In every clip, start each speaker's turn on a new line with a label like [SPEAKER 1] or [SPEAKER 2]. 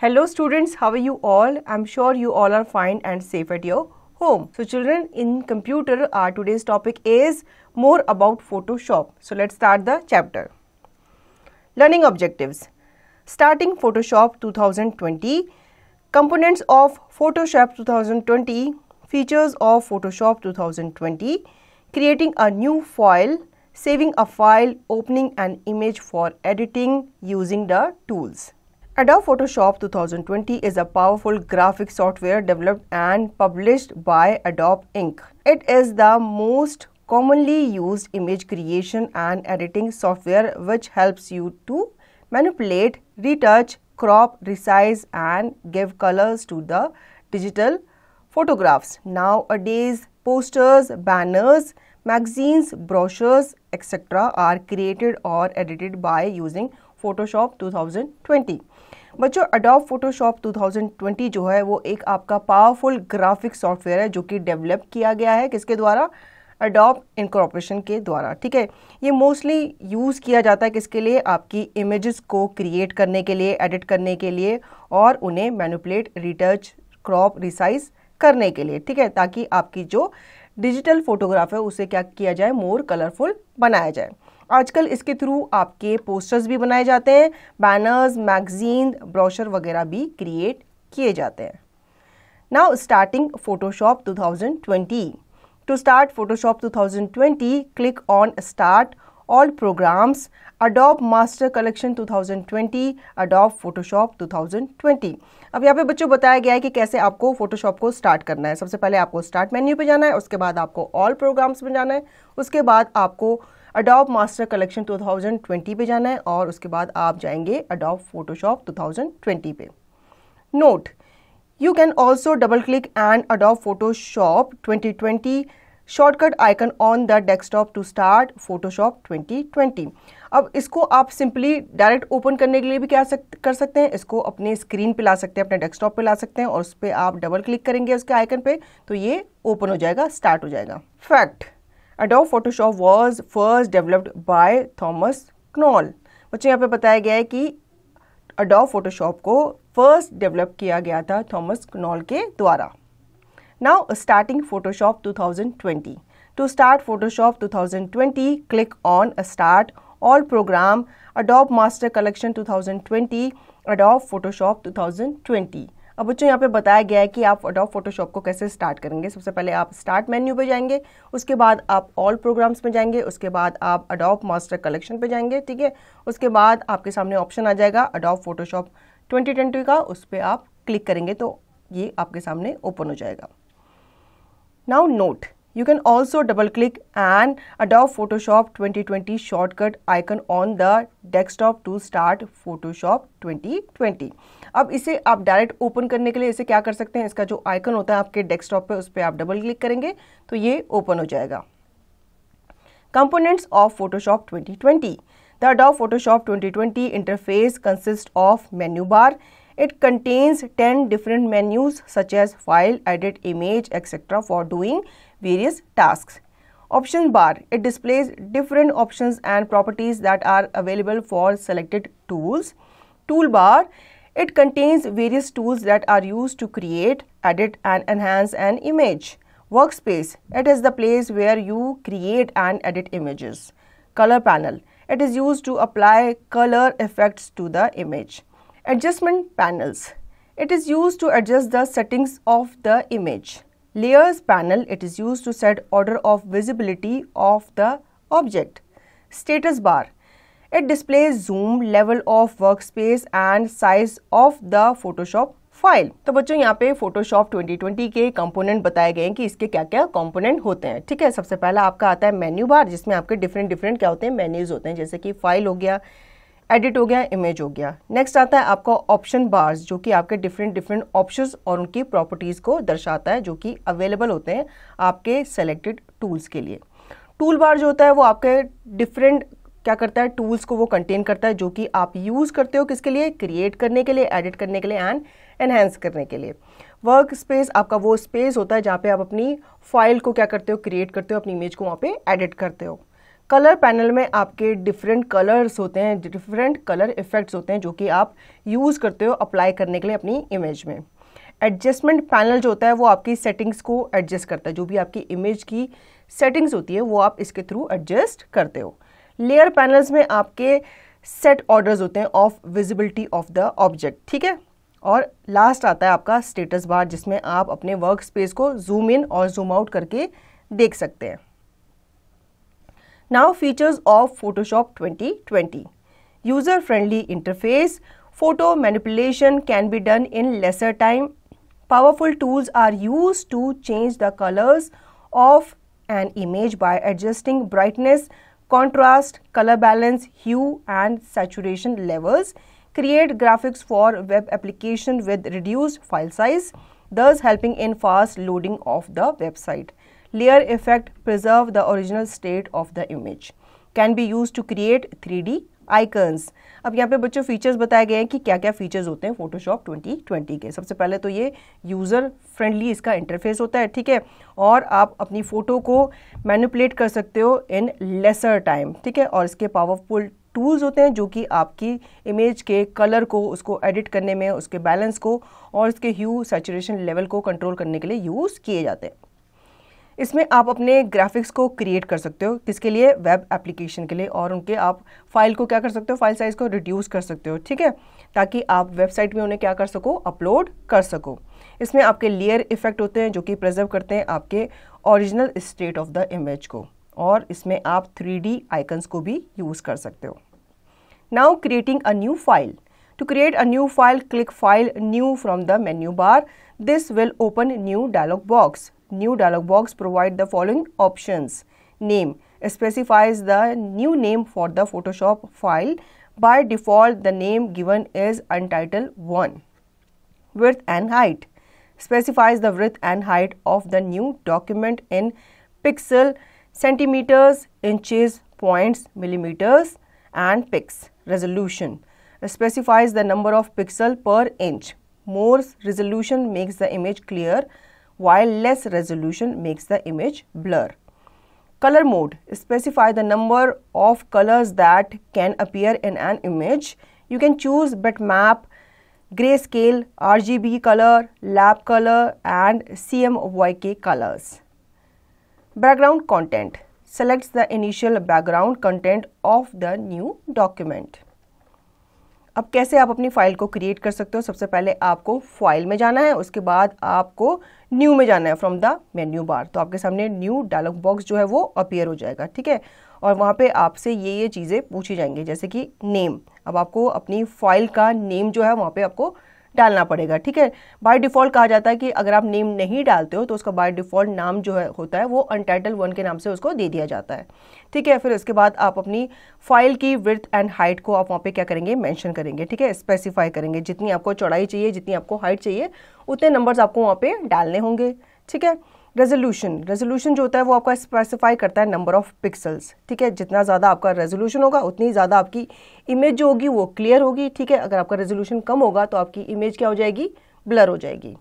[SPEAKER 1] Hello students, how are you all? I'm sure you all are fine and safe at your home. So children, in computer, our today's topic is more about Photoshop. So let's start the chapter. Learning objectives. Starting Photoshop 2020, components of Photoshop 2020, features of Photoshop 2020, creating a new file, saving a file, opening an image for editing using the tools. Adobe Photoshop 2020 is a powerful graphic software developed and published by Adobe Inc. It is the most commonly used image creation and editing software which helps you to manipulate, retouch, crop, resize and give colors to the digital photographs. Nowadays, posters, banners, magazines, brochures, etc. are created or edited by using Photoshop 2020. बच्चों अडॉप Photoshop 2020 जो है वो एक आपका powerful graphic software है जो कि develop किया गया है किसके द्वारा अडॉप इनकॉर्पोरेशन के द्वारा ठीक है ये मोस्टली यूज़ किया जाता है किसके लिए आपकी इमेजेस को क्रिएट करने के लिए एडिट करने के लिए और उन्हें मैनुपलेट रिटर्च क्रॉप रिसाइज करने के लिए ठीक है ताकि आपकी जो डिजिटल फोटोग्राफ है उसे क्या किया जाए मोर कलरफुल बनाया जाए आजकल इसके थ्रू आपके पोस्टर्स भी बनाए जाते हैं बैनर्स मैगजीन ब्रोशर वगैरह भी क्रिएट किए जाते हैं now starting Photoshop 2020 to start Photoshop 2020 click on start collection two thousand twenty collection 2020 two thousand 2020 अब यहाँ पे बच्चों बताया गया है कि कैसे आपको फोटोशॉप को स्टार्ट करना है सबसे पहले आपको स्टार्ट मेन्यू पे जाना है उसके बाद आपको ऑल प्रोग्राम्स में जाना है उसके बाद आपको अडोब मास्टर कलेक्शन 2020 पे जाना है और उसके बाद आप जाएंगे अडोब फोटोशॉप 2020 पे note you can also double click and Adobe Photoshop 2020 shortcut icon on the desktop to start Photoshop 2020 अब इसको आप सिंपली डायरेक्ट ओपन करने के लिए भी क्या सकते, कर सकते हैं इसको अपने स्क्रीन पे ला सकते हैं अपने डेस्कटॉप पे ला सकते हैं और उस पर आप डबल क्लिक करेंगे उसके आइकन पे तो ये ओपन हो जाएगा स्टार्ट हो जाएगा fact Adobe Photoshop was first developed by Thomas Knoll बच्चों यहाँ पे बताया गया है कि अडोब फोटोशॉप को फर्स्ट डेवलप किया गया था थॉमस क्नॉल के द्वारा now starting Photoshop 2020 to start Photoshop 2020, click on Start All Program, Adobe Master Collection 2020, Adobe Photoshop 2020. अब बच्चों यहाँ पे बताया गया है कि आप अडोब फोटोशॉप को कैसे स्टार्ट करेंगे सबसे पहले आप स्टार्ट मेन्यू पे जाएंगे उसके बाद आप ऑल प्रोग्राम्स में जाएंगे उसके बाद आप अडॉप मास्टर कलेक्शन पे जाएंगे ठीक है उसके बाद आपके सामने ऑप्शन आ जाएगा अडॉप फोटोशॉप ट्वेंटी का उस पर आप क्लिक करेंगे तो ये आपके सामने ओपन हो जाएगा now note also double click and click Photoshop twenty twenty 2020 icon on the desktop to start Photoshop twenty 2020 अब इसे आप डायरेक्ट ओपन करने के लिए इसे क्या कर सकते हैं इसका जो आइकन होता है आपके डेस्कटॉप पे उस पर आप डबल क्लिक करेंगे तो ये ओपन हो जाएगा components of Photoshop 2020 twenty the डॉ Photoshop 2020 twenty interface consist of menu bar it contains ten different menus such as file edit image etcetera for doing various task option bar it displays different option and properties that are available for selected tools tool bar It contains various tools that are used to create, edit and enhance an image. Workspace, it is the place where you create and edit images. Color panel, it is used to apply color effects to the image. Adjustment panels, it is used to adjust the settings of the image. Layers panel, it is used to set order of visibility of the object. Status bar, It displays zoom, level of workspace and size of the Photoshop file तो बच्चों यहाँ पे Photoshop 2020 के component बताए गए हैं कि इसके क्या क्या कंपोनेंट होते हैं ठीक है सबसे पहला आपका आता है मेन्यू बार जिसमें आपके डिफरेंट डिफरेंट क्या होते हैं मेन्यूज होते हैं जैसे कि फाइल हो गया एडिट हो गया इमेज हो गया नेक्स्ट आता है आपका ऑप्शन बार्स जो कि आपके डिफरेंट डिफरेंट ऑप्शंस और उनकी प्रॉपर्टीज़ को दर्शाता है जो कि अवेलेबल होते हैं आपके सेलेक्टेड टूल्स के लिए टूल बार जो होता है वो आपके डिफरेंट क्या करता है टूल्स को वो कंटेन करता है जो कि आप यूज़ करते हो किसके लिए क्रिएट करने के लिए एडिट करने के लिए एंड एनहेंस करने के लिए वर्क स्पेस आपका वो स्पेस होता है जहाँ पे आप अपनी फाइल को क्या करते हो क्रिएट करते हो अपनी इमेज को वहाँ पे एडिट करते हो कलर पैनल में आपके डिफरेंट कलर्स होते हैं डिफरेंट कलर इफेक्ट्स होते हैं जो कि आप यूज़ करते हो अप्लाई करने के लिए अपनी इमेज में एडजस्टमेंट पैनल जो होता है वो आपकी सेटिंग्स को एडजस्ट करता है जो भी आपकी इमेज की सेटिंग्स होती है वो आप इसके थ्रू एडजस्ट करते हो लेयर पैनल्स में आपके सेट ऑर्डर्स होते हैं of visibility of the object ठीक है और लास्ट आता है आपका स्टेटस बार जिसमें आप अपने वर्क स्पेस को जूम इन और जूम आउट करके देख सकते हैं now features of Photoshop 2020 user friendly interface photo manipulation can be done in lesser time powerful tools are use to change the colours of an image by adjusting brightness contrast, color balance, hue and saturation levels. Create graphics for web application with reduced file size, thus helping in fast loading of the website. Layer effect preserve the original state of the image. Can be used to create 3D icons अब यहाँ पे बच्चों features बताए गए हैं कि क्या क्या फीचर्स होते हैं फोटोशॉप 2020 के सबसे पहले तो ये यूज़र फ्रेंडली इसका इंटरफेस होता है ठीक है और आप अपनी फ़ोटो को मैनिपुलेट कर सकते हो इन लेसर टाइम ठीक है और इसके पावरफुल टूल्स होते हैं जो कि आपकी इमेज के कलर को उसको एडिट करने में उसके बैलेंस को और उसके ह्यू सेचुरेशन लेवल को कंट्रोल करने के लिए यूज़ किए जाते हैं इसमें आप अपने ग्राफिक्स को क्रिएट कर सकते हो किसके लिए वेब एप्लीकेशन के लिए और उनके आप फाइल को क्या कर सकते हो फाइल साइज़ को रिड्यूस कर सकते हो ठीक है ताकि आप वेबसाइट में उन्हें क्या कर सको अपलोड कर सको इसमें आपके लेयर इफेक्ट होते हैं जो कि प्रिजर्व करते हैं आपके original state of the image को और इसमें आप थ्री डी आइकन्स को भी यूज़ कर सकते हो now creating a new file To create a new file, click File New from the menu bar. This will open new dialog box. New dialog box provide the following options. Name specifies the new name for the Photoshop file. By default, the name given is Untitled 1. Width and height specifies the width and height of the new document in pixel, centimeters, inches, points, millimeters and pix. Resolution specifies the number of pixel per inch. More resolution makes the image clear while less resolution makes the image blur. Color mode specify the number of colors that can appear in an image. You can choose bitmap, grayscale, RGB color, lab color and CMYK colors. Background content selects the initial background content of the new document. अब कैसे आप अपनी file को create कर सकते हो सबसे पहले आपको फाइल में जाना है उसके बाद आपको न्यू में जाना है फ्रॉम द मेन्यू बार तो आपके सामने न्यू डायलॉग बॉक्स जो है वो अपेयर हो जाएगा ठीक है और वहाँ पे आपसे ये ये चीज़ें पूछी जाएंगी जैसे कि नेम अब आपको अपनी फाइल का नेम जो है वहाँ पे आपको डालना पड़ेगा ठीक है बाय डिफॉल्ट कहा जाता है कि अगर आप नेम नहीं डालते हो तो उसका बाय डिफॉल्ट नाम जो है होता है वो अनटाइटल वन के नाम से उसको दे दिया जाता है ठीक है फिर उसके बाद आप अपनी फाइल की विर्थ एंड हाइट को आप वहाँ पे क्या करेंगे मेंशन करेंगे ठीक है स्पेसिफाई करेंगे जितनी आपको चौड़ाई चाहिए जितनी आपको हाइट चाहिए उतने नंबर्स आपको वहाँ पे डालने होंगे ठीक है रेजोल्यूशन रेजोल्यूशन जो होता है वो आपका स्पेसिफाई करता है नंबर ऑफ पिक्सल्स ठीक है जितना ज़्यादा आपका रेजोल्यूशन होगा उतनी ज़्यादा आपकी इमेज जो होगी वो क्लियर होगी ठीक है अगर आपका रेजोल्यूशन कम होगा तो आपकी इमेज क्या हो जाएगी ब्लर हो जाएगी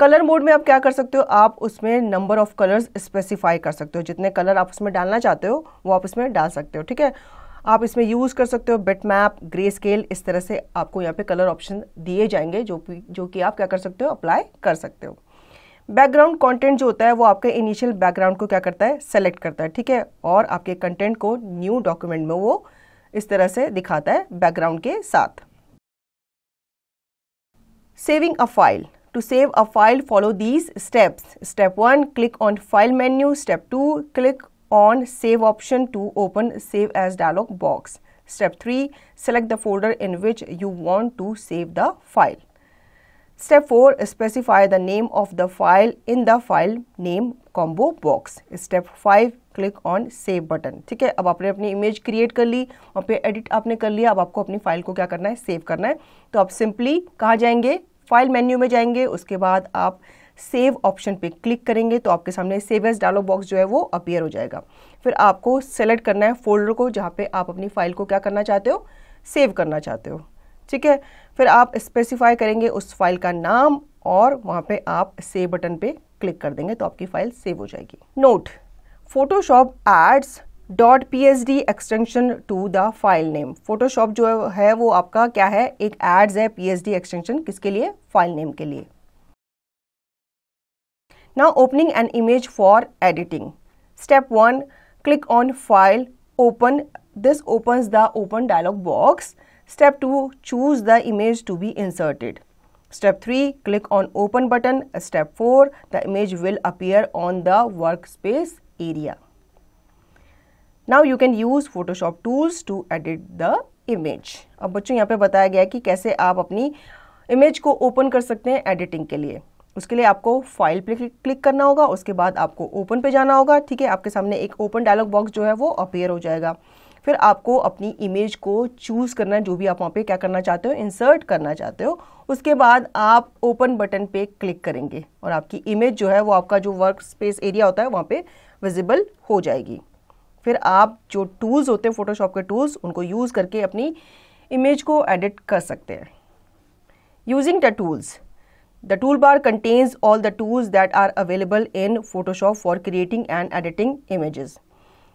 [SPEAKER 1] कलर मोड में आप क्या कर सकते हो आप उसमें नंबर ऑफ कलर्स स्पेसिफाई कर सकते हो जितने कलर आप उसमें डालना चाहते हो वो आप उसमें डाल सकते हो ठीक है आप इसमें यूज़ कर सकते हो बिट मैप ग्रे स्केल इस तरह से आपको यहाँ पे कलर ऑप्शन दिए जाएंगे जो जो कि आप क्या कर सकते हो अप्लाई कर सकते हो बैकग्राउंड कंटेंट जो होता है वो आपके इनिशियल बैकग्राउंड को क्या करता है सेलेक्ट करता है ठीक है और आपके कंटेंट को न्यू डॉक्यूमेंट में वो इस तरह से दिखाता है बैकग्राउंड के साथ saving a file to save a file follow these steps step one click on file menu step two click on save option to open save as dialog box step three select the folder in which you want to save the file Step 4 specify the name of the file in the file name combo box. Step 5 click on save button ठीक है अब आपने अपनी image create कर ली और पे edit आपने कर लिया अब आपको अपनी फाइल को क्या करना है सेव करना है तो आप सिंपली कहाँ जाएंगे फाइल मेन्यू में जाएंगे उसके बाद आप सेव ऑप्शन पे क्लिक करेंगे तो आपके सामने सेव एस डायलॉग बॉक्स जो है वो अपीयर हो जाएगा फिर आपको सेलेक्ट करना है फोल्डर को जहाँ पे आप अपनी फाइल को क्या करना चाहते हो सेव करना चाहते हो ठीक है फिर आप स्पेसिफाई करेंगे उस फाइल का नाम और वहाँ पे आप सेव बटन पे क्लिक कर देंगे तो आपकी फाइल सेव हो जाएगी note Photoshop adds dot P H D extension to the file name Photoshop जो है वो आपका क्या है एक एड्स है पी एच डी एक्सटेंशन किसके लिए फाइल नेम के लिए ना opening an image for editing step one click on file open this open the open dialog box Step 2 choose the image to be inserted. Step 3 click on open button. Step 4 the image will appear on the workspace area. Now you can use Photoshop tools to edit the image अब बच्चों यहाँ पे बताया गया है कि कैसे आप अपनी इमेज को ओपन कर सकते हैं एडिटिंग के लिए उसके लिए आपको फाइल पे क्लिक करना होगा उसके बाद आपको ओपन पे जाना होगा ठीक है आपके सामने एक ओपन डायलॉग बॉक्स जो है वो अपेयर हो जाएगा फिर आपको अपनी इमेज को चूज़ करना है जो भी आप वहाँ पे क्या करना चाहते हो इंसर्ट करना चाहते हो उसके बाद आप ओपन बटन पे क्लिक करेंगे और आपकी इमेज जो है वो आपका जो वर्क स्पेस एरिया होता है वहाँ पे विजिबल हो जाएगी फिर आप जो टूल्स होते हैं फोटोशॉप के टूल्स उनको यूज़ करके अपनी इमेज को एडिट कर सकते हैं using the tools the tool bar contains all the tools that are available in Photoshop for creating and editing images.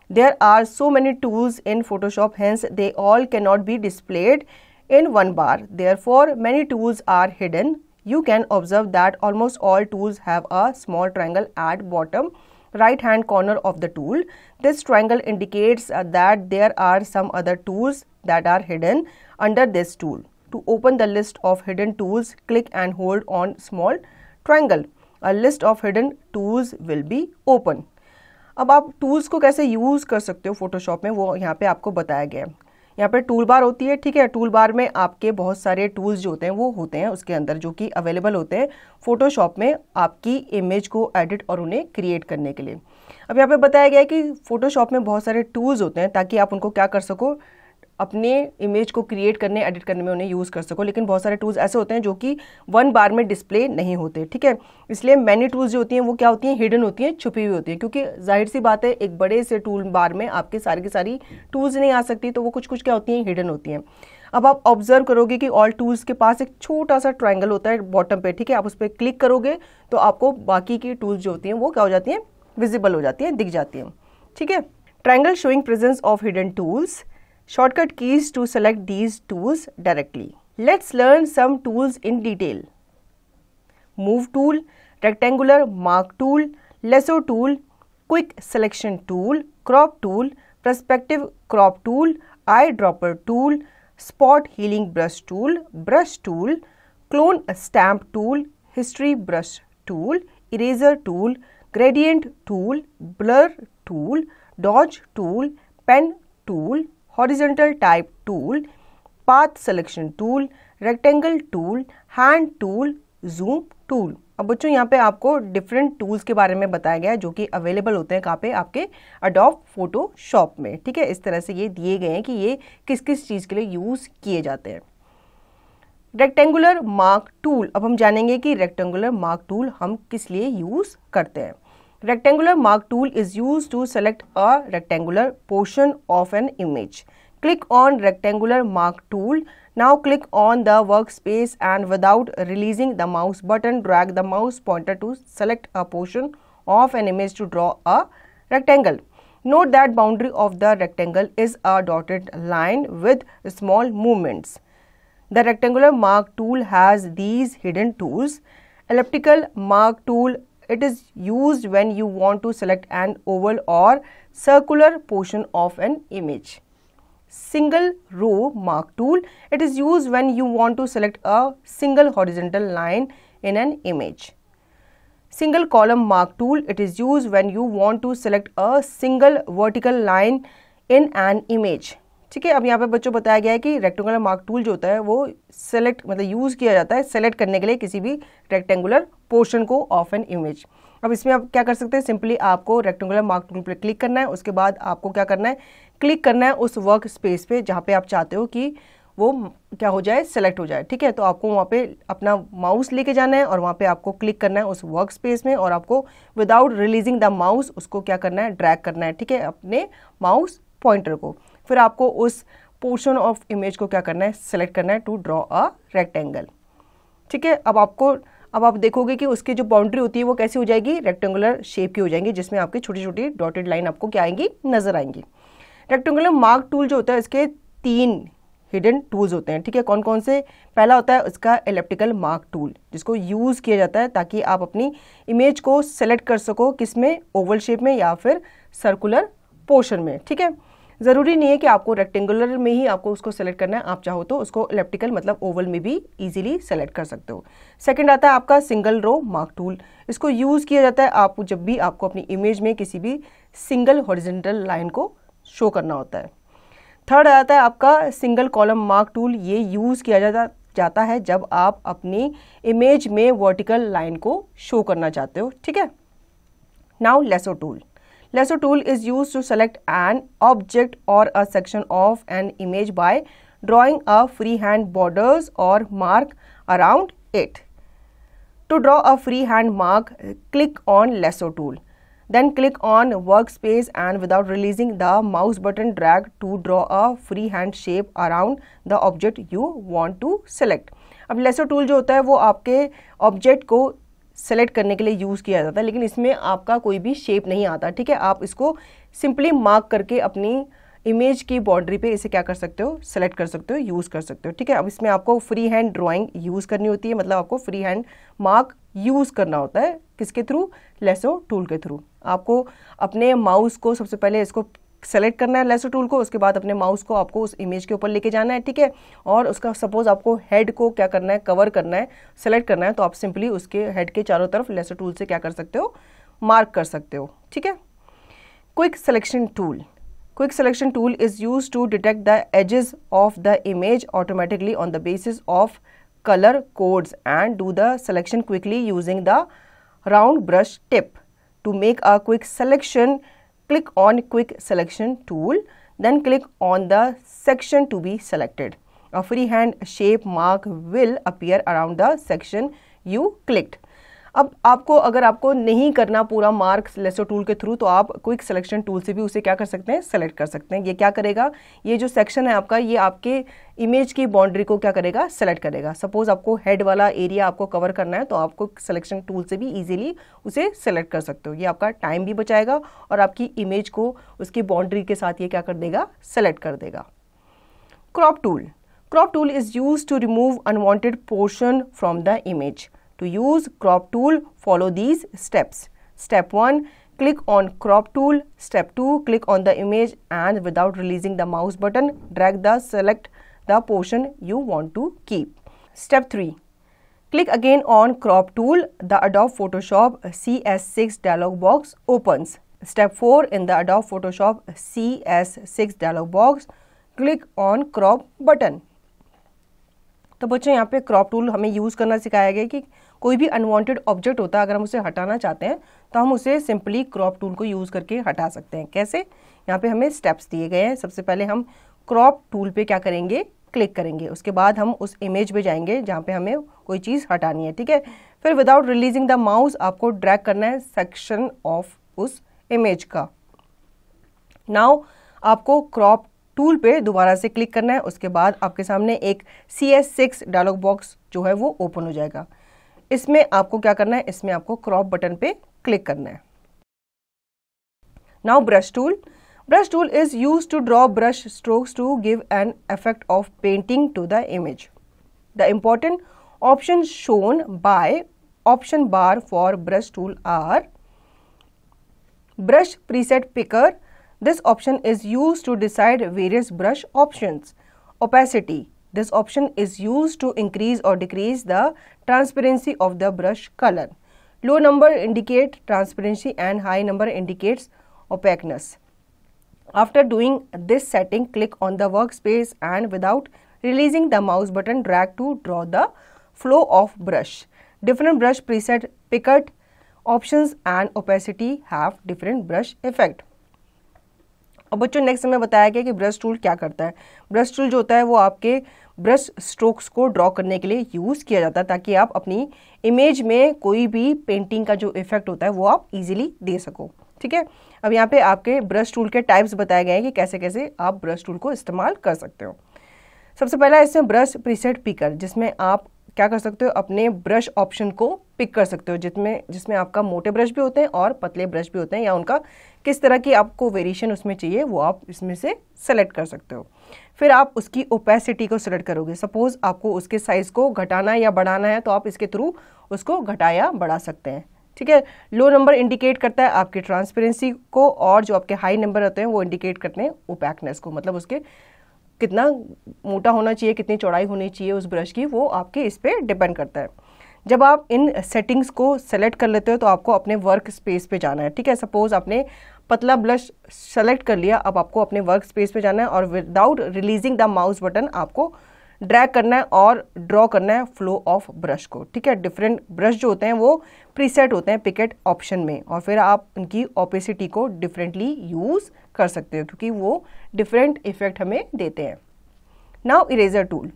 [SPEAKER 1] There are so many tools in Photoshop hence they all cannot be displayed in one bar. Therefore, many tools are hidden. You can observe that almost all tools have a small triangle at bottom right hand corner of the tool. This triangle indicates uh, that there are some other tools that are hidden under this tool. To open the list of hidden tools, click and hold on small triangle. A list of hidden tools will be open. अब आप tools को कैसे use कर सकते हो Photoshop में वो यहाँ पे आपको बताया गया है यहाँ पर टूल बार होती है ठीक है टूल बार में आपके बहुत सारे टूल्स जो होते हैं वो होते हैं उसके अंदर जो कि अवेलेबल होते हैं फोटोशॉप में आपकी इमेज को एडिट और उन्हें क्रिएट करने के लिए अब यहाँ पे बताया गया है कि फोटोशॉप में बहुत सारे टूल्स होते हैं ताकि आप उनको क्या कर सको अपने इमेज को क्रिएट करने एडिट करने में उन्हें यूज़ कर सको लेकिन बहुत सारे टूल्स ऐसे होते हैं जो कि वन बार में डिस्प्ले नहीं होते ठीक है इसलिए मैनी टूल्स जो होती हैं वो क्या होती हैं हिडन होती हैं छुपी हुई होती हैं क्योंकि जाहिर सी बात है एक बड़े से टूल बार में आपके सारी की सारी टूल्स नहीं आ सकती तो वो कुछ कुछ क्या होती हैं हिडन होती हैं अब आप ऑब्जर्व करोगे कि ऑल टूल्स के पास एक छोटा सा ट्राइंगल होता है बॉटम पे ठीक है आप उस पर क्लिक करोगे तो आपको बाकी की टूल्स जो होती हैं वो क्या हो जाती हैं विजिबल हो जाती हैं दिख जाती हैं ठीक है triangle showing presence of hidden tools shortcut keys to select these tools directly. Let's learn some tools in detail. Move tool, rectangular mark tool, lasso tool, quick selection tool, crop tool, perspective crop tool, eyedropper tool, spot healing brush tool, brush tool, clone stamp tool, history brush tool, eraser tool, gradient tool, blur tool, dodge tool, pen tool, horizontal type tool, path selection tool, rectangle tool, hand tool, zoom tool. अब बच्चों यहाँ पे आपको different tools के बारे में बताया गया है जो कि अवेलेबल होते हैं कहाँ पे आपके अडोब फोटोशॉप में ठीक है इस तरह से ये दिए गए हैं कि ये किस किस चीज़ के लिए यूज़ किए जाते हैं रेक्टेंगुलर मार्क टूल अब हम जानेंगे कि रेक्टेंगुलर मार्क टूल हम किस लिए यूज़ करते हैं Rectangular mark tool is used to select a rectangular portion of an image. Click on rectangular mark tool. Now click on the workspace and without releasing the mouse button, drag the mouse pointer to select a portion of an image to draw a rectangle. Note that boundary of the rectangle is a dotted line with small movements. The rectangular mark tool has these hidden tools. Elliptical mark tool it is used when you want to select an oval or circular portion of an image. Single row mark tool. It is used when you want to select a single horizontal line in an image. Single column mark tool. It is used when you want to select a single vertical line in an image. ठीक है अब यहाँ पे बच्चों बताया गया है कि रेक्टेंगुलर मार्क टूल जो होता है वो सेलेक्ट मतलब यूज़ किया जाता है सेलेक्ट करने के लिए किसी भी रेक्टेंगुलर पोर्शन को ऑफ एन इमेज अब इसमें आप क्या कर सकते हैं सिंपली आपको रेक्टेंगुलर मार्क टूल पर क्लिक करना है उसके बाद आपको क्या करना है क्लिक करना है उस वर्क स्पेस पे जहाँ पे आप चाहते हो कि वो क्या हो जाए सेलेक्ट हो जाए ठीक है तो आपको वहाँ पे अपना माउस लेके जाना है और वहाँ पे आपको क्लिक करना है उस वर्क स्पेस में और आपको विदाउट रिलीजिंग द माउस उसको क्या करना है ड्रैग करना है ठीक है अपने माउस पॉइंटर को फिर आपको उस पोर्शन ऑफ इमेज को क्या करना है सेलेक्ट करना है टू ड्रॉ अ रेक्टेंगल ठीक है अब आपको अब आप देखोगे कि उसकी जो बाउंड्री होती है वो कैसी हो जाएगी रेक्टेंगुलर शेप की हो जाएंगी जिसमें आपकी छोटी छोटी डॉटेड लाइन आपको क्या आएंगी नजर आएंगी रेक्टेंगुलर मार्क टूल जो होता है इसके तीन हिडन टूल्स होते हैं ठीक है कौन कौन से पहला होता है उसका इलेप्टिकल मार्क टूल जिसको यूज़ किया जाता है ताकि आप अपनी इमेज को सेलेक्ट कर सको किस में ओवल शेप में या फिर सर्कुलर पोर्शन में ठीक है ज़रूरी नहीं है कि आपको रेक्टेंगुलर में ही आपको उसको सेलेक्ट करना है आप चाहो तो उसको इलेप्टिकल मतलब ओवल में भी इजीली सेलेक्ट कर सकते हो सेकंड आता है आपका सिंगल रो मार्क टूल इसको यूज़ किया जाता है आप जब भी आपको अपनी इमेज में किसी भी सिंगल हॉरिजेंटल लाइन को शो करना होता है थर्ड आता है आपका सिंगल कॉलम मार्क टूल ये यूज़ किया जाता जाता है जब आप अपनी इमेज में वर्टिकल लाइन को शो करना चाहते हो ठीक है now lasso tool lasso tool is used to select an object or a section of an image by drawing a freehand borders or mark around it to draw a freehand mark click on lasso tool then click on workspace and without releasing the mouse button drag to draw a freehand shape around the object you want to select अब lasso tool जो होता है वो आपके object को select करने के लिए यूज़ किया जाता है लेकिन इसमें आपका कोई भी शेप नहीं आता ठीक है आप इसको सिंपली मार्क करके अपनी इमेज की बाउंड्री पे इसे क्या कर सकते हो सेलेक्ट कर सकते हो यूज़ कर सकते हो ठीक है अब इसमें आपको फ्री हैंड ड्राइंग यूज़ करनी होती है मतलब आपको फ्री हैंड मार्क यूज़ करना होता है किसके थ्रू लेसो टूल के थ्रू आपको अपने माउस को सबसे पहले इसको सेलेक्ट करना है लेसो टूल को उसके बाद अपने माउस को आपको उस इमेज के ऊपर लेके जाना है ठीक है और उसका सपोज आपको हेड को क्या करना है कवर करना है सेलेक्ट करना है तो आप सिंपली उसके हेड के चारों तरफ लेसो टूल से क्या कर सकते हो मार्क कर सकते हो ठीक है quick selection tool quick selection tool is use to detect the edges of the image automatically on the basis of colour codes and do the selection quickly using the round brush tip to make a quick selection click on quick selection tool then click on the section to be selected. A freehand shape mark will appear around the section you clicked. अब आपको अगर आपको नहीं करना पूरा mark lasso tool के through तो आप क्विक सिलेक्शन टूल से भी उसे क्या कर सकते हैं सेलेक्ट कर सकते हैं ये क्या करेगा ये जो सेक्शन है आपका ये आपके इमेज की बाउंड्री को क्या करेगा सेलेक्ट करेगा सपोज आपको हेड वाला एरिया आपको कवर करना है तो आपको सिलेक्शन टूल से भी इजीली उसे सेलेक्ट कर सकते हो ये आपका टाइम भी बचाएगा और आपकी इमेज को उसकी बाउंड्री के साथ ये क्या कर देगा सेलेक्ट कर देगा crop tool crop tool is use to remove unwanted portion from the image To use crop tool, follow these steps. Step 1 click on crop tool step 2 click on the image and without releasing the mouse button drag the select the portion you want to keep step 3 click again on crop tool the adobe photoshop cs6 dialog box opens step 4 in the adobe photoshop cs6 dialog box click on crop button तो बच्चों यहाँ पे crop tool हमें use करना सिखाया गया कि कोई भी अनवांटेड ऑब्जेक्ट होता है अगर हम उसे हटाना चाहते हैं तो हम उसे सिंपली क्रॉप टूल को यूज़ करके हटा सकते हैं कैसे यहाँ पे हमें स्टेप्स दिए गए हैं सबसे पहले हम क्रॉप टूल पे क्या करेंगे क्लिक करेंगे उसके बाद हम उस इमेज पे जाएंगे जहाँ पे हमें कोई चीज़ हटानी है ठीक है फिर विदाउट रिलीजिंग द माउस आपको ड्रैग करना है सेक्शन ऑफ उस इमेज का नाउ आपको क्रॉप टूल पे दोबारा से क्लिक करना है उसके बाद आपके सामने एक C S six dialog box जो है वो ओपन हो जाएगा इसमें आपको क्या करना है इसमें आपको क्रॉप बटन पे क्लिक करना है now brush tool brush tool is use to draw brush strokes to give an effect of painting to the image the important option shown by option bar for brush tool are brush preset picker This option is used to decide various brush options. Opacity. This option is used to increase or decrease the transparency of the brush color. Low number indicate transparency and high number indicates opaqueness. After doing this setting, click on the workspace and without releasing the mouse button, drag to draw the flow of brush. Different brush preset, picket options and opacity have different brush effect. अब बच्चों next हमें बताया गया कि brush tool क्या करता है brush tool जो होता है वो आपके ब्रश स्ट्रोक्स को ड्रॉ करने के लिए यूज़ किया जाता है ताकि आप अपनी इमेज में कोई भी पेंटिंग का जो इफेक्ट होता है वो आप इजीली दे सको ठीक है अब यहाँ पे आपके ब्रश टूल के टाइप्स बताए गए हैं कि कैसे कैसे आप ब्रश टूल को इस्तेमाल कर सकते हो सबसे पहला इसमें ब्रश प्रीसेट पिकर जिसमें आप क्या कर सकते हो अपने ब्रश ऑप्शन को पिक कर सकते हो जिसमें जिसमें आपका मोटे ब्रश भी होते हैं और पतले ब्रश भी होते हैं या उनका किस तरह की आपको वेरिएशन उसमें चाहिए वो आप इसमें से सेलेक्ट कर सकते हो फिर आप उसकी ओपेसिटी को सिलेक्ट करोगे सपोज़ आपको उसके साइज़ को घटाना या बढ़ाना है तो आप इसके थ्रू उसको घटाया बढ़ा सकते हैं ठीक है लो नंबर इंडिकेट करता है आपकी ट्रांसपेरेंसी को और जो आपके हाई नंबर होते हैं वो इंडिकेट करते हैं ओपैकनेस को मतलब उसके कितना मोटा होना चाहिए कितनी चौड़ाई होनी चाहिए उस ब्रश की वो आपके इस पर डिपेंड करता है जब आप इन सेटिंग्स को सेलेक्ट कर लेते हो तो आपको अपने वर्क स्पेस पे जाना है ठीक है सपोज़ आपने पतला ब्लश सेलेक्ट कर लिया अब आपको अपने वर्क स्पेस पर जाना है और without releasing the mouse button आपको ड्रैग करना है और ड्रॉ करना है फ्लो ऑफ ब्रश को ठीक है डिफरेंट ब्रश जो होते हैं वो प्रीसेट होते हैं पिकेट ऑप्शन में और फिर आप उनकी ओपेसिटी को डिफरेंटली यूज़ कर सकते हो क्योंकि वो डिफरेंट इफेक्ट हमें देते हैं now eraser tool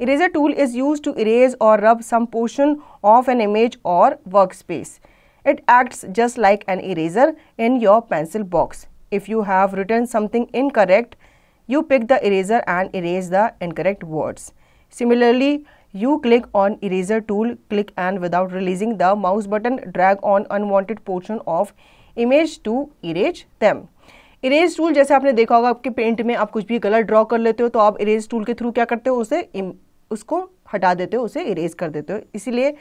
[SPEAKER 1] eraser tool is use to erase or rub some portion of an image or workspace It acts just like an eraser in your pencil box. If you have written something incorrect, you pick the eraser and erase the incorrect words. Similarly, you click on eraser tool, click and without releasing the mouse button, drag on unwanted portion of image to erase them. Erase tool जैसे आपने देखा होगा आपके paint में आप कुछ भी colour draw कर लेते हो तो आप इरेज टूल के थ्रू क्या करते हो उसे उसको हटा देते हो उसे इरेज कर देते हो इसीलिए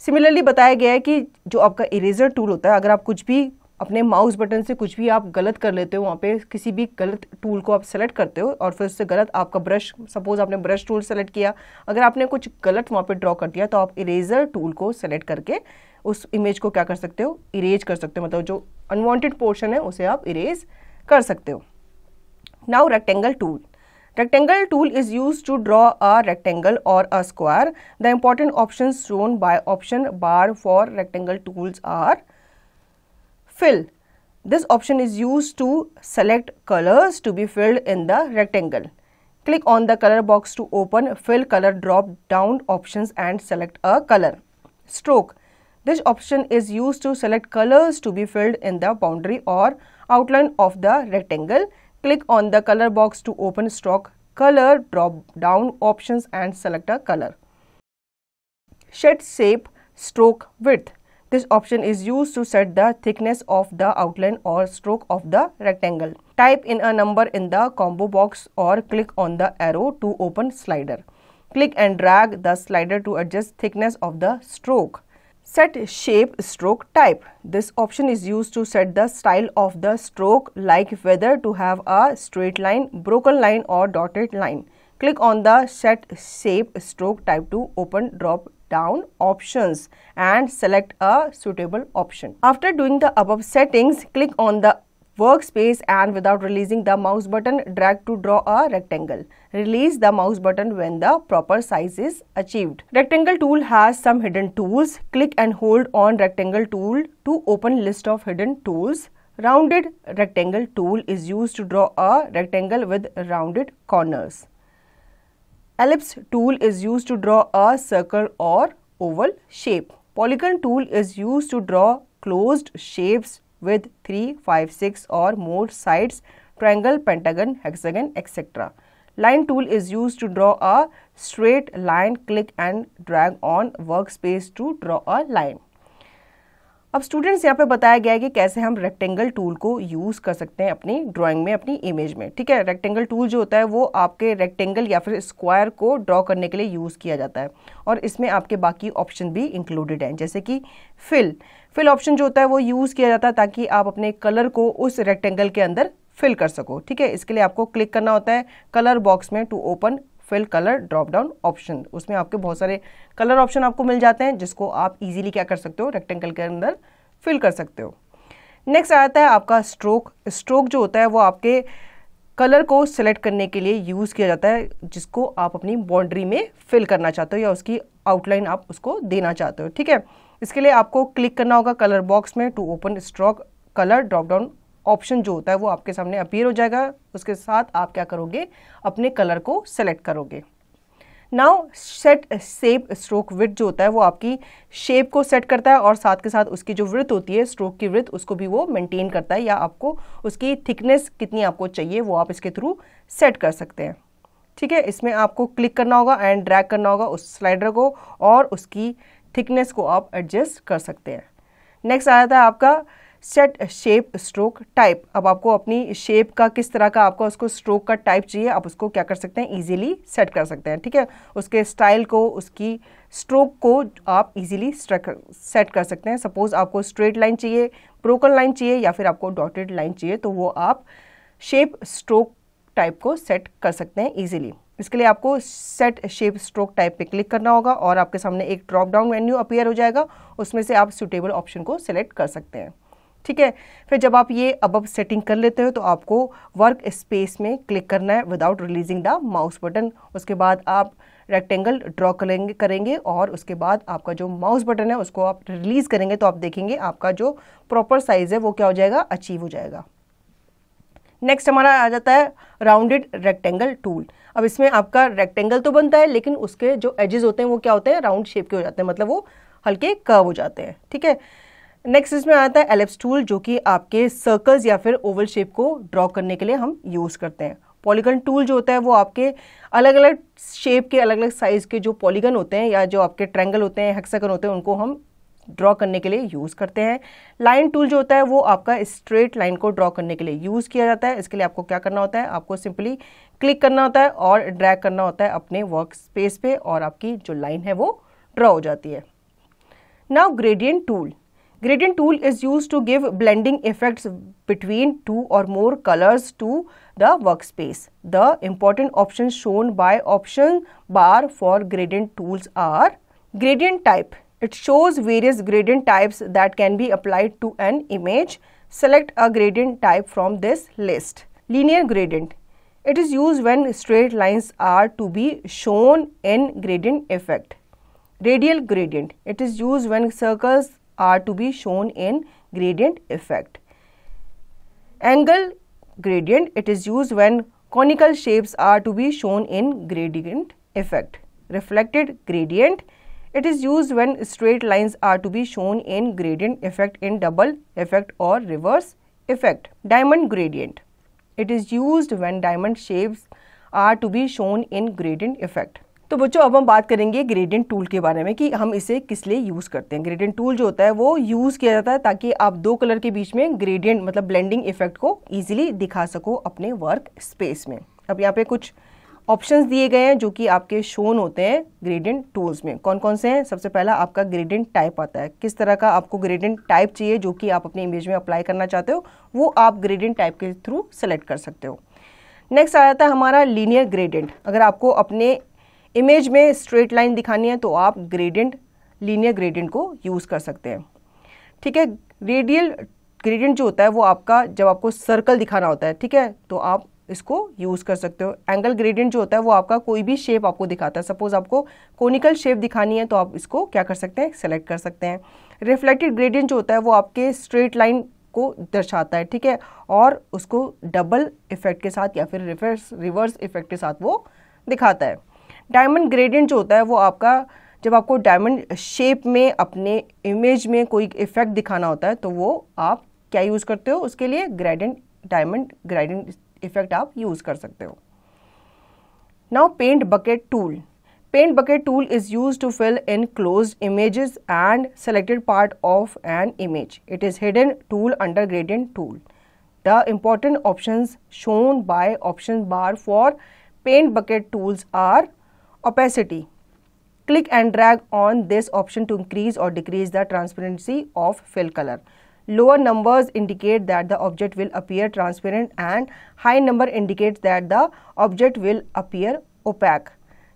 [SPEAKER 1] सिमिलरली बताया गया है कि जो आपका इरेजर टूल होता है अगर आप कुछ भी अपने माउस बटन से कुछ भी आप गलत कर लेते हो वहाँ पे किसी भी गलत टूल को आप सेलेक्ट करते हो और फिर उससे गलत आपका ब्रश सपोज आपने ब्रश टूल सेलेक्ट किया अगर आपने कुछ गलत वहाँ पे ड्रॉ कर दिया तो आप इरेजर टूल को सेलेक्ट करके उस इमेज को क्या कर सकते हो इरेज कर सकते हो मतलब जो अनवांटेड पोर्शन है उसे आप इरेज कर सकते हो now rectangle tool Rectangle tool is used to draw a rectangle or a square. The important options shown by option bar for rectangle tools are fill. This option is used to select colors to be filled in the rectangle. Click on the color box to open fill color drop down options and select a color. Stroke. This option is used to select colors to be filled in the boundary or outline of the rectangle. Click on the color box to open stock color drop down options and select a color. Shed shape stroke width. This option is used to set the thickness of the outline or stroke of the rectangle. Type in a number in the combo box or click on the arrow to open slider. Click and drag the slider to adjust thickness of the stroke. Set shape stroke type. This option is used to set the style of the stroke like whether to have a straight line, broken line or dotted line. Click on the set shape stroke type to open drop down options and select a suitable option. After doing the above settings, click on the workspace and without releasing the mouse button drag to draw a rectangle. Release the mouse button when the proper size is achieved. Rectangle tool has some hidden tools. Click and hold on rectangle tool to open list of hidden tools. Rounded rectangle tool is used to draw a rectangle with rounded corners. Ellipse tool is used to draw a circle or oval shape. Polygon tool is used to draw closed shapes with 3, 5, 6 or more sides, triangle, pentagon, hexagon, etc. Line tool is used to draw a straight line, click and drag on workspace to draw a line. अब students यहाँ पे बताया गया है कि कैसे हम rectangle tool को यूज़ कर सकते हैं अपनी ड्राइंग में अपनी इमेज में ठीक है रेक्टेंगल टूल जो होता है वो आपके रेक्टेंगल या फिर स्क्वायर को ड्रॉ करने के लिए यूज़ किया जाता है और इसमें आपके बाकी ऑप्शन भी इंक्लूडेड हैं जैसे कि फिल फिल ऑप्शन जो होता है वो यूज़ किया जाता है ताकि आप अपने कलर को उस रेक्टेंगल के अंदर फिल कर सको ठीक है इसके लिए आपको क्लिक करना होता है कलर बॉक्स में to open fill colour drop down option उसमें आपके बहुत सारे कलर ऑप्शन आपको मिल जाते हैं जिसको आप इजीली क्या कर सकते हो रेक्टेंगल के अंदर फिल कर सकते हो नेक्स्ट आ जाता है आपका स्ट्रोक स्ट्रोक जो होता है वो आपके कलर को सिलेक्ट करने के लिए यूज़ किया जाता है जिसको आप अपनी बाउंड्री में फिल करना चाहते हो या उसकी आउटलाइन आप उसको देना चाहते हो ठीक है इसके लिए आपको क्लिक करना होगा कलर बॉक्स में to open stroke colour drop down option जो होता है वो आपके सामने अपीयर हो जाएगा उसके साथ आप क्या करोगे अपने कलर को सेलेक्ट करोगे now set shape stroke with जो होता है वो आपकी शेप को सेट करता है और साथ के साथ उसकी जो वृथ होती है स्ट्रोक की वृथ उसको भी वो मेंटेन करता है या आपको उसकी थिकनेस कितनी आपको चाहिए वो आप इसके थ्रू सेट कर सकते हैं ठीक है इसमें आपको क्लिक करना होगा एंड ड्रैग करना होगा उस स्लाइडर को और उसकी थिकनेस को आप एडजस्ट कर सकते हैं नेक्स्ट आया था आपका सेट शेप स्ट्रोक टाइप अब आपको अपनी शेप का किस तरह का आपका उसको स्ट्रोक का टाइप चाहिए आप उसको क्या कर सकते हैं इजीली सेट कर सकते हैं ठीक है उसके स्टाइल को उसकी स्ट्रोक को आप इजीली सेट कर सकते हैं सपोज़ आपको स्ट्रेट लाइन चाहिए ब्रोकन लाइन चाहिए या फिर आपको डॉटेड लाइन चाहिए तो वो आप शेप स्ट्रोक टाइप को सेट कर सकते हैं ईजिली इसके लिए आपको सेट शेप स्ट्रोक टाइप पे क्लिक करना होगा और आपके सामने एक ड्रॉप डाउन मेन्यू अपेयर हो जाएगा उसमें से आप सुटेबल ऑप्शन को सिलेक्ट कर सकते हैं ठीक है फिर जब आप ये अब सेटिंग कर लेते हो तो आपको वर्क स्पेस में क्लिक करना है without releasing the mouse button उसके बाद आप रेक्टेंगल ड्रॉ करेंगे करेंगे और उसके बाद आपका जो माउस बटन है उसको आप रिलीज़ करेंगे तो आप देखेंगे आपका जो प्रॉपर साइज़ है वो क्या हो जाएगा अचीव हो जाएगा नेक्स्ट हमारा आ जाता है राउंडेड रेक्टेंगल टूल अब इसमें आपका रेक्टेंगल तो बनता है लेकिन उसके जो एजेस होते हैं वो क्या होते हैं राउंड शेप के हो जाते हैं मतलब वो हल्के कर्व हो जाते हैं ठीक है नेक्स्ट इसमें आता है एलेप्स टूल जो कि आपके सर्कल्स या फिर ओवल शेप को ड्रॉ करने के लिए हम यूज़ करते हैं पॉलीगन टूल जो होता है वो आपके अलग अलग शेप के अलग अलग साइज़ के जो पॉलीगन होते हैं या जो आपके ट्रैंगल होते हैं हेक्सागन होते हैं उनको हम ड्रॉ करने के लिए यूज करते हैं लाइन टूल जो होता है वो आपका स्ट्रेट लाइन को ड्रॉ करने के लिए यूज किया जाता है इसके लिए आपको क्या करना होता है आपको सिंपली क्लिक करना होता है और ड्रैक करना होता है अपने वर्क स्पेस पे और आपकी जो लाइन है वो ड्रॉ हो जाती है now gradient tool gradient tool is use to give blending effect between two or more colours to the work space the important option shown by option bar for gradient tools are gradient type It shows various gradient types that can be applied to an image. Select a gradient type from this list. Linear gradient. It is used when straight lines are to be shown in gradient effect. Radial gradient. It is used when circles are to be shown in gradient effect. Angle gradient. It is used when conical shapes are to be shown in gradient effect. Reflected gradient it is use when straight lines are to be shown in gradient effect in double effect or reverse effect diamond gradient it is use when diamond shapes are to be shown in gradient effect तो बच्चों अब हम बात करेंगे gradient tool के बारे में कि हम इसे किस लिए यूज़ करते हैं ग्रेडियंट टूल जो होता है वो यूज़ किया जाता है ताकि आप दो कलर के बीच में ग्रेडियंट मतलब ब्लेंडिंग इफेक्ट को ईजिली दिखा सको अपने वर्क स्पेस में अब यहाँ पे कुछ ऑप्शंस दिए गए हैं जो कि आपके शोन होते हैं ग्रेडिएंट टूल्स में कौन कौन से हैं सबसे पहला आपका ग्रेडिएंट टाइप आता है किस तरह का आपको ग्रेडिएंट टाइप चाहिए जो कि आप अपने इमेज में अप्लाई करना चाहते हो वो आप ग्रेडिएंट टाइप के थ्रू सेलेक्ट कर सकते हो नेक्स्ट आ जाता है हमारा लीनियर ग्रेडेंट अगर आपको अपने इमेज में स्ट्रेट लाइन दिखानी है तो आप ग्रेडेंट लीनियर ग्रेडेंट को यूज़ कर सकते हैं ठीक है रेडियल ग्रेडियंट जो होता है वो आपका जब आपको सर्कल दिखाना होता है ठीक है तो आप इसको यूज़ कर सकते हो एंगल ग्रेडियंट जो होता है वो आपका कोई भी शेप आपको दिखाता है सपोज आपको कोनिकल शेप दिखानी है तो आप इसको क्या कर सकते हैं सेलेक्ट कर सकते हैं रिफ्लेक्टेड ग्रेडियंट जो होता है वो आपके स्ट्रेट लाइन को दर्शाता है ठीक है और उसको डबल इफेक्ट के साथ या फिर रिवर्स रिवर्स इफेक्ट के साथ वो दिखाता है डायमंड ग्रेडियंट जो होता है वो आपका जब आपको डायमंड शेप में अपने इमेज में कोई इफेक्ट दिखाना होता है तो वो आप क्या यूज़ करते हो उसके लिए ग्रेडियंट डायमंड ग्रेडियंट इफेक्ट आप यूज कर सकते हो now paint bucket tool paint bucket tool is use to fill in close image and selected part of an image it is hidden tool under gradient tool the important option shown by option bar for paint bucket tools are opacity click and drag on this option to increase or decrease the transparency of fill colour Lower numbers indicate that the object will appear transparent and high number indicates that the object will appear opaque.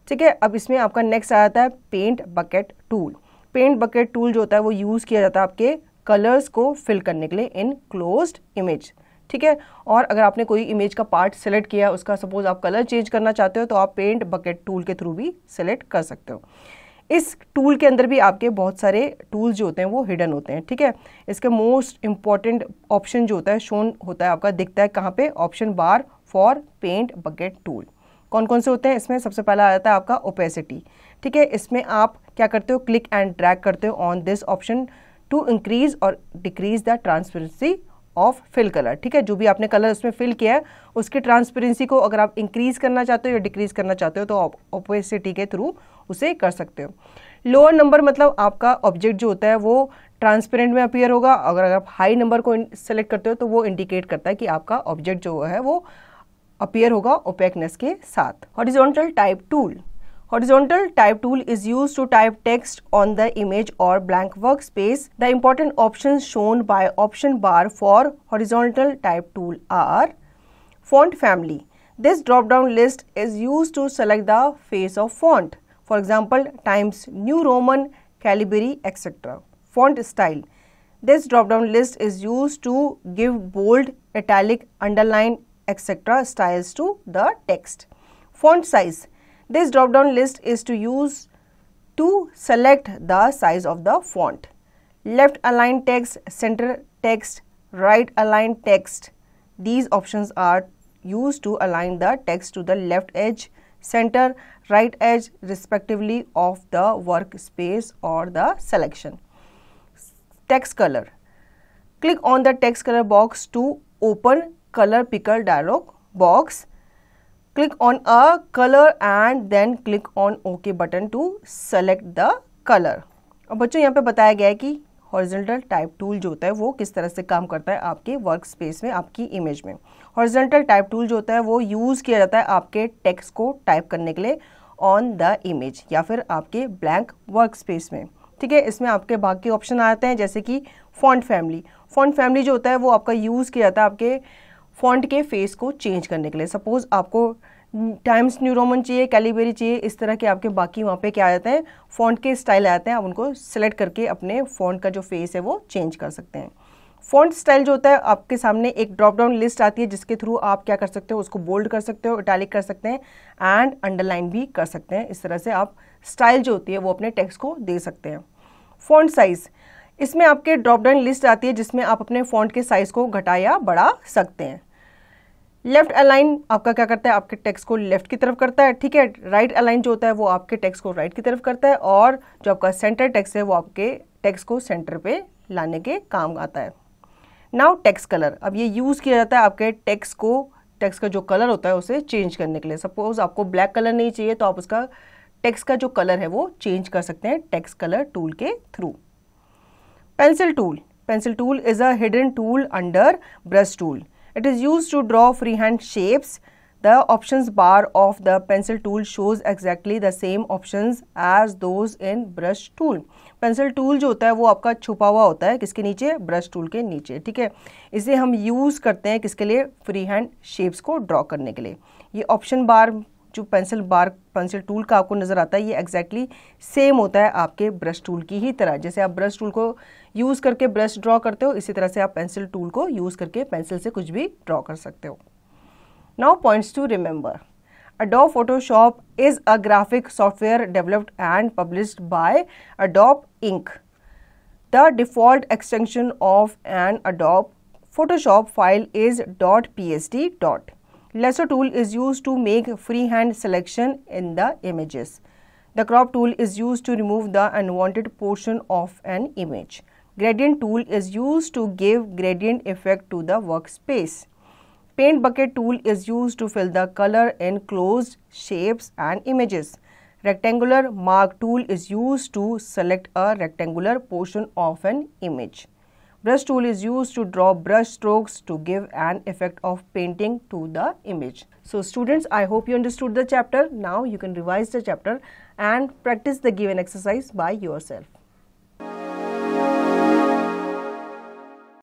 [SPEAKER 1] ठीक है अब इसमें आपका next आ जाता है paint bucket tool paint bucket tool जो होता है वो यूज़ किया जाता है आपके कलर्स को फिल करने के लिए इन क्लोज्ड इमेज ठीक है और अगर आपने कोई इमेज का पार्ट सेलेक्ट किया उसका सपोज आप कलर चेंज करना चाहते हो तो आप पेंट बकेट टूल के थ्रू भी सेलेक्ट कर सकते हो इस टूल के अंदर भी आपके बहुत सारे टूल्स जो होते हैं वो हिडन होते हैं ठीक है इसके मोस्ट इंपॉर्टेंट ऑप्शन जो होता है शोन होता है आपका दिखता है कहाँ पे option bar for paint bucket tool कौन कौन से होते हैं इसमें सबसे पहला आ जाता है आपका ओपेसिटी ठीक है इसमें आप क्या करते हो क्लिक एंड ट्रैक करते हो on this option to increase or decrease the transparency of fill colour ठीक है जो भी आपने कलर उसमें फिल किया है उसकी ट्रांसपेरेंसी को अगर आप इंक्रीज करना चाहते हो या डिक्रीज करना चाहते हो तो आप ओपेसिटी के थ्रू उसे कर सकते हो लोअर नंबर मतलब आपका ऑब्जेक्ट जो होता है वो ट्रांसपेरेंट में अपियर होगा अगर आप हाई नंबर को सेलेक्ट करते हो तो वो इंडिकेट करता है कि आपका ऑब्जेक्ट जो है वो अपियर होगा ओपेकनेस के साथ horizontal type tool Horizontal type tool is used to type text on the image or blank workspace. The important options shown by option bar for horizontal type tool are font family. This drop down list is used to select the face of font. For example, Times New Roman, Calibri, etc. Font style. This drop down list is used to give bold, italic, underline, etc. styles to the text. Font size this drop down list is to use to select the size of the font. Left align text, center text, right align text. These options are used to align the text to the left edge, center, right edge respectively of the workspace or the selection. Text color. Click on the text color box to open color picker dialog box. click on a color and then click on OK button to select the color. और बच्चों यहाँ पे बताया गया है कि horizontal type tool जो होता है वो किस तरह से काम करता है आपके वर्क स्पेस में आपकी इमेज में हॉरिजेंटल टाइप टूल जो होता है वो यूज़ किया जाता है आपके टेक्स को टाइप करने के लिए ऑन द इमेज या फिर आपके ब्लैंक वर्क स्पेस में ठीक है इसमें आपके भाग के ऑप्शन आते हैं जैसे कि फॉन्ट फैमिली फॉन्ट फैमिली जो होता है वो आपका यूज़ किया जाता है आपके फॉन्ट के फेस को चेंज करने के लिए सपोज आपको टाइम्स न्यू रोमन चाहिए कैलीबेरी चाहिए इस तरह के आपके बाकी वहाँ पे क्या आ जाते हैं फॉन्ट के स्टाइल आते हैं आप उनको सेलेक्ट करके अपने फॉन्ट का जो फेस है वो चेंज कर सकते हैं फॉन्ट स्टाइल जो होता है आपके सामने एक ड्रॉप डाउन लिस्ट आती है जिसके थ्रू आप क्या कर सकते हो उसको बोल्ड कर सकते हो इटैलिक कर सकते हैं एंड अंडरलाइन भी कर सकते हैं इस तरह से आप स्टाइल जो होती है वो अपने टेक्स्ट को दे सकते हैं फॉन्ट साइज़ इसमें आपके ड्रॉप डाउन लिस्ट आती है जिसमें आप अपने फॉन्ट के साइज़ को घटा या बढ़ा सकते हैं लेफ्ट अलाइन आपका क्या करता है आपके टेक्स्ट को लेफ्ट की तरफ करता है ठीक है राइट अलाइन जो होता है वो आपके टेक्स्ट को राइट की तरफ करता है और जो आपका सेंटर टेक्स्ट है वो आपके टेक्स्ट को सेंटर पे लाने के काम आता है नाउ टेक्स्ट कलर अब ये यूज़ किया जाता है आपके टेक्स्ट को टेक्स्ट का जो कलर होता है उसे चेंज करने के लिए सपोज आपको ब्लैक कलर नहीं चाहिए तो आप उसका टेक्स्ट का जो कलर है वो चेंज कर सकते हैं टेक्स्ट कलर टूल के through Pencil tool. Pencil tool is a hidden tool under brush tool. It is used to draw freehand shapes. The options bar of the pencil tool shows exactly the same options as those in brush tool. Pencil tool जो होता है वो आपका छुपा हुआ होता है किसके नीचे ब्रश टूल के नीचे ठीक है इसे हम यूज़ करते हैं किसके लिए फ्री हैंड शेप्स को ड्रॉ करने के लिए ये ऑप्शन बार जो पेंसिल बार पेंसिल टूल का आपको नज़र आता है ये एग्जैक्टली सेम होता है आपके ब्रश टूल की ही तरह जैसे आप ब्रश टूल को यूज़ करके ब्रश ड्रॉ करते हो इसी तरह से आप पेंसिल टूल को यूज़ करके पेंसिल से कुछ भी ड्रॉ कर सकते हो now points to remember Photoshop is a graphic software developed and publish by Adobe Inc the default extension of an Adobe Photoshop file is dot P H D dot Lasso tool is used to make freehand selection in the images. The crop tool is used to remove the unwanted portion of an image. Gradient tool is used to give gradient effect to the workspace. Paint bucket tool is used to fill the color in closed shapes and images. Rectangular mark tool is used to select a rectangular portion of an image. Brush tool is used to draw brush strokes to give an effect of painting to the image. So students, I hope you understood the chapter. Now you can revise the chapter and practice the given exercise by yourself.